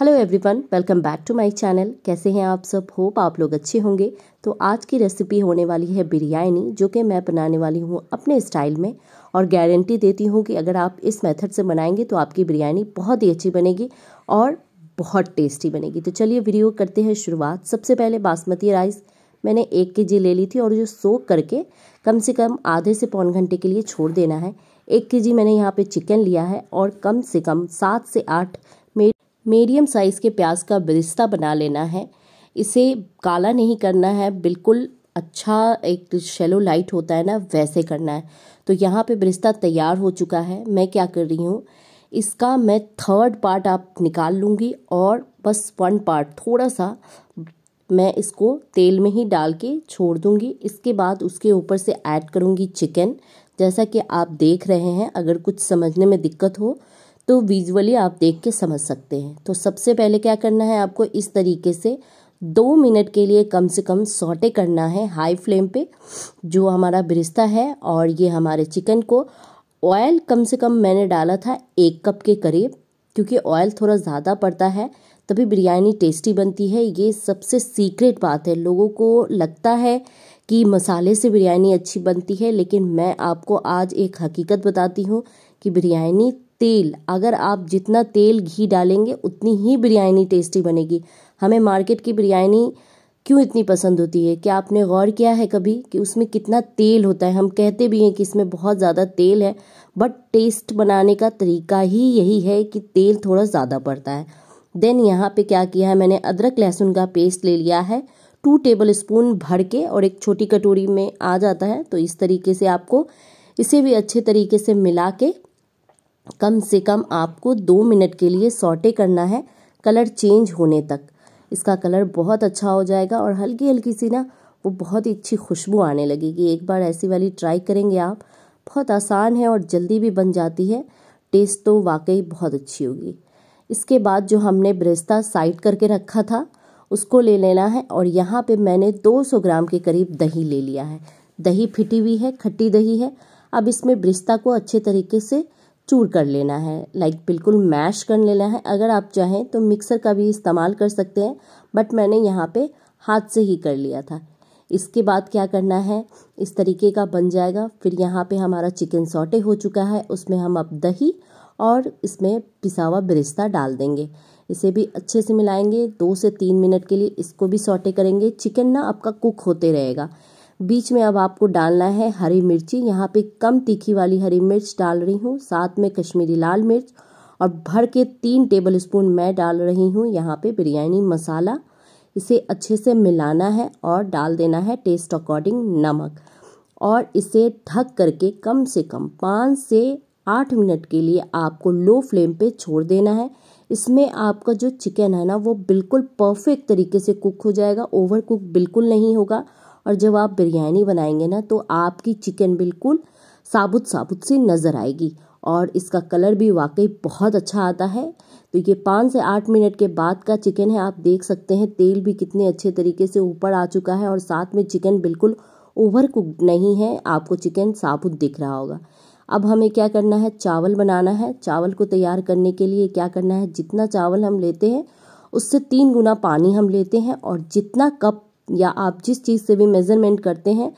hello everyone welcome back to my channel कैसे हैं आप सब होप आप लोग अच्छे होंगे तो आज की रेसिपी होने वाली है बिरयानी जो कि मैं बनाने वाली हूँ अपने स्टाइल में और गारंटी देती हूँ कि अगर आप इस मेथड से बनाएंगे तो आपकी बिरयानी बहुत ही अच्छी बनेगी और बहुत टेस्टी बनेगी तो चलिए वीडियो करते हैं शुरुआत सबसे पहले बासमती राइस मैंने एक के जी ले ली थी और जो सोक करके कम से कम आधे से पौन घंटे के लिए छोड़ देना है एक के जी मैंने यहाँ पर चिकन लिया है और कम से कम सात से आठ मेरी मीडियम साइज़ के प्याज का बिरिस्ता बना लेना है इसे काला नहीं करना है बिल्कुल अच्छा एक शेलो लाइट होता है ना वैसे करना है तो यहाँ पे बिरिस्ता तैयार हो चुका है मैं क्या कर रही हूँ इसका मैं थर्ड पार्ट आप निकाल लूँगी और बस वन पार्ट थोड़ा सा मैं इसको तेल में ही डाल के छोड़ दूँगी इसके बाद उसके ऊपर से ऐड करूँगी चिकन जैसा कि आप देख रहे हैं अगर कुछ समझने में दिक्कत हो तो विजुअली आप देख के समझ सकते हैं तो सबसे पहले क्या करना है आपको इस तरीके से दो मिनट के लिए कम से कम सोटे करना है हाई फ्लेम पे जो हमारा बिरिस्ता है और ये हमारे चिकन को ऑयल कम से कम मैंने डाला था एक कप के करीब क्योंकि ऑयल थोड़ा ज़्यादा पड़ता है तभी बिरयानी टेस्टी बनती है ये सबसे सीक्रेट बात है लोगों को लगता है कि मसाले से बिरयानी अच्छी बनती है लेकिन मैं आपको आज एक हकीकत बताती हूँ कि बिरयानी तेल अगर आप जितना तेल घी डालेंगे उतनी ही बिरयानी टेस्टी बनेगी हमें मार्केट की बिरयानी क्यों इतनी पसंद होती है क्या आपने गौर किया है कभी कि उसमें कितना तेल होता है हम कहते भी हैं कि इसमें बहुत ज़्यादा तेल है बट टेस्ट बनाने का तरीका ही यही है कि तेल थोड़ा ज़्यादा पड़ता है देन यहाँ पे क्या किया है मैंने अदरक लहसुन का पेस्ट ले लिया है टू टेबल स्पून भर के और एक छोटी कटोरी में आ जाता है तो इस तरीके से आपको इसे भी अच्छे तरीके से मिला के कम से कम आपको दो मिनट के लिए सॉटे करना है कलर चेंज होने तक इसका कलर बहुत अच्छा हो जाएगा और हल्की हल्की सी ना वो बहुत ही अच्छी खुशबू आने लगेगी एक बार ऐसी वाली ट्राई करेंगे आप बहुत आसान है और जल्दी भी बन जाती है टेस्ट तो वाकई बहुत अच्छी होगी इसके बाद जो हमने बिरिस्ता साइड करके रखा था उसको ले लेना है और यहाँ पे मैंने 200 ग्राम के करीब दही ले लिया है दही फिटी हुई है खट्टी दही है अब इसमें ब्रिस्ता को अच्छे तरीके से चूर कर लेना है लाइक बिल्कुल मैश कर लेना है अगर आप चाहें तो मिक्सर का भी इस्तेमाल कर सकते हैं बट मैंने यहाँ पे हाथ से ही कर लिया था इसके बाद क्या करना है इस तरीके का बन जाएगा फिर यहाँ पे हमारा चिकन सॉटे हो चुका है उसमें हम अब दही और इसमें पिसा हुआ बिरिस्ता डाल देंगे इसे भी अच्छे से मिलाएंगे दो से तीन मिनट के लिए इसको भी सॉटे करेंगे चिकन ना आपका कुक होते रहेगा बीच में अब आपको डालना है हरी मिर्ची यहाँ पे कम तीखी वाली हरी मिर्च डाल रही हूँ साथ में कश्मीरी लाल मिर्च और भर के तीन टेबल स्पून मैं डाल रही हूँ यहाँ पे बिरयानी मसाला इसे अच्छे से मिलाना है और डाल देना है टेस्ट अकॉर्डिंग नमक और इसे ढक करके कम से कम पाँच से आठ मिनट के लिए आपको लो फ्लेम पे छोड़ देना है इसमें आपका जो चिकन है ना वो बिल्कुल परफेक्ट तरीके से कुक हो जाएगा ओवर कुक बिल्कुल नहीं होगा और जब आप बिरयानी बनाएंगे ना तो आपकी चिकन बिल्कुल साबुत साबुत सी नज़र आएगी और इसका कलर भी वाकई बहुत अच्छा आता है तो ये पाँच से आठ मिनट के बाद का चिकन है आप देख सकते हैं तेल भी कितने अच्छे तरीके से ऊपर आ चुका है और साथ में चिकन बिल्कुल ओवर कुक नहीं है आपको चिकन साबुत दिख रहा होगा अब हमें क्या करना है चावल बनाना है चावल को तैयार करने के लिए क्या करना है जितना चावल हम लेते हैं उससे तीन गुना पानी हम लेते हैं और जितना कप या आप जिस चीज़ से भी मेज़रमेंट करते हैं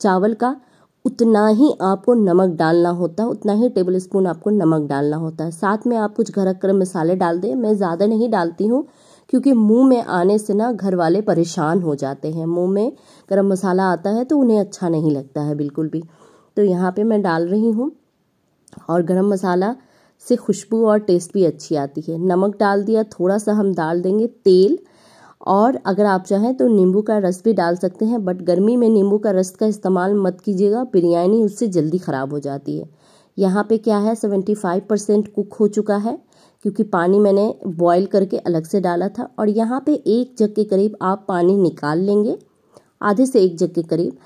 चावल का उतना ही आपको नमक डालना होता है उतना ही टेबल स्पून आपको नमक डालना होता है साथ में आप कुछ घर गर्म मसाले डाल दें मैं ज़्यादा नहीं डालती हूँ क्योंकि मुंह में आने से ना घर वाले परेशान हो जाते हैं मुंह में गर्म मसाला आता है तो उन्हें अच्छा नहीं लगता है बिल्कुल भी तो यहाँ पे मैं डाल रही हूँ और गर्म मसाला से खुशबू और टेस्ट भी अच्छी आती है नमक डाल दिया थोड़ा सा हम डाल देंगे तेल और अगर आप चाहें तो नींबू का रस भी डाल सकते हैं बट गर्मी में नींबू का रस का इस्तेमाल मत कीजिएगा बिरयानी उससे जल्दी ख़राब हो जाती है यहाँ पे क्या है सेवेंटी फाइव परसेंट कुक हो चुका है क्योंकि पानी मैंने बॉईल करके अलग से डाला था और यहाँ पे एक जग के करीब आप पानी निकाल लेंगे आधे से एक जग के करीब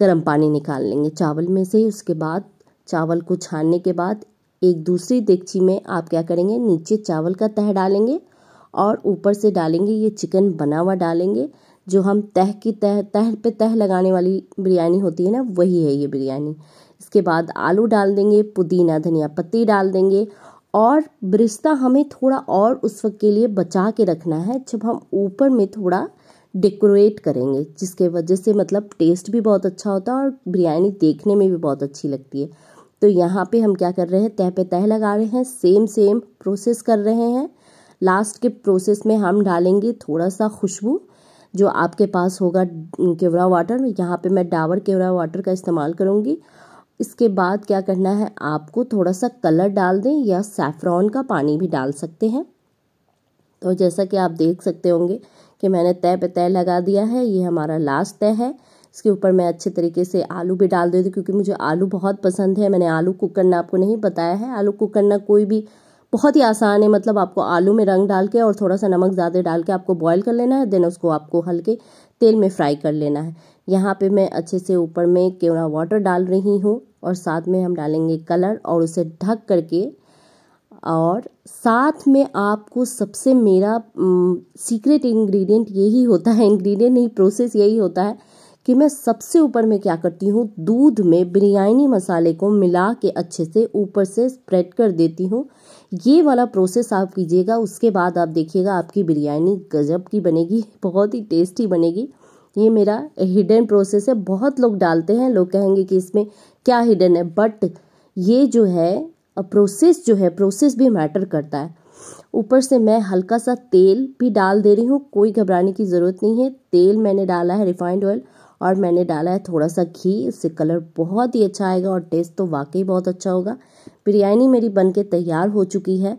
गर्म पानी निकाल लेंगे चावल में से उसके बाद चावल को छानने के बाद एक दूसरी देगची में आप क्या करेंगे नीचे चावल का तह डालेंगे और ऊपर से डालेंगे ये चिकन बना हुआ डालेंगे जो हम तह की तह तह पे तह लगाने वाली बिरयानी होती है ना वही है ये बिरयानी इसके बाद आलू डाल देंगे पुदीना धनिया पत्ती डाल देंगे और ब्रिस्ता हमें थोड़ा और उस वक्त के लिए बचा के रखना है जब हम ऊपर में थोड़ा डेकोरेट करेंगे जिसके वजह से मतलब टेस्ट भी बहुत अच्छा होता है और बिरयानी देखने में भी बहुत अच्छी लगती है तो यहाँ पे हम क्या कर रहे हैं तह पे तह लगा रहे हैं सेम सेम प्रोसेस कर रहे हैं लास्ट के प्रोसेस में हम डालेंगे थोड़ा सा खुशबू जो आपके पास होगा केवड़ा वाटर यहाँ पे मैं डाबर केवड़ा वाटर का इस्तेमाल करूँगी इसके बाद क्या करना है आपको थोड़ा सा कलर डाल दें या सैफ्रॉन का पानी भी डाल सकते हैं तो जैसा कि आप देख सकते होंगे कि मैंने तय पे तय लगा दिया है ये हमारा लास्ट तय है इसके ऊपर मैं अच्छे तरीके से आलू भी डाल देती हूँ क्योंकि मुझे आलू बहुत पसंद है मैंने आलू कुक करना आपको नहीं बताया है आलू कुक करना कोई भी बहुत ही आसान है मतलब आपको आलू में रंग डाल के और थोड़ा सा नमक ज़्यादा डाल के आपको बॉयल कर लेना है देन उसको आपको हल्के तेल में फ्राई कर लेना है यहाँ पे मैं अच्छे से ऊपर में केवड़ा वाटर डाल रही हूँ और साथ में हम डालेंगे कलर और उसे ढक करके और साथ में आपको सबसे मेरा सीक्रेट इंग्रेडिएंट यही होता है इंग्रेडिएंट नहीं प्रोसेस यही होता है कि मैं सबसे ऊपर में क्या करती हूँ दूध में बिरयानी मसाले को मिला के अच्छे से ऊपर से स्प्रेड कर देती हूँ ये वाला प्रोसेस आप कीजिएगा उसके बाद आप देखिएगा आपकी बिरयानी गजब की बनेगी बहुत ही टेस्टी बनेगी ये मेरा हिडन प्रोसेस है बहुत लोग डालते हैं लोग कहेंगे कि इसमें क्या हिडन है बट ये जो है प्रोसेस जो है प्रोसेस भी मैटर करता है ऊपर से मैं हल्का सा तेल भी डाल दे रही हूँ कोई घबराने की ज़रूरत नहीं है तेल मैंने डाला है रिफाइंड ऑयल और मैंने डाला है थोड़ा सा घी इससे कलर बहुत ही अच्छा आएगा और टेस्ट तो वाकई बहुत अच्छा होगा बिरयानी मेरी बन के तैयार हो चुकी है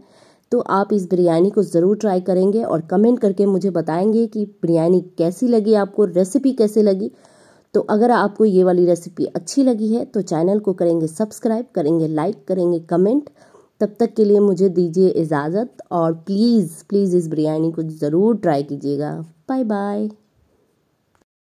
तो आप इस बिरयानी को ज़रूर ट्राई करेंगे और कमेंट करके मुझे बताएंगे कि बिरयानी कैसी लगी आपको रेसिपी कैसे लगी तो अगर आपको ये वाली रेसिपी अच्छी लगी है तो चैनल को करेंगे सब्सक्राइब करेंगे लाइक करेंगे कमेंट तब तक के लिए मुझे दीजिए इजाज़त और प्लीज़ प्लीज़ इस बिरयानी को ज़रूर ट्राई कीजिएगा बाय बाय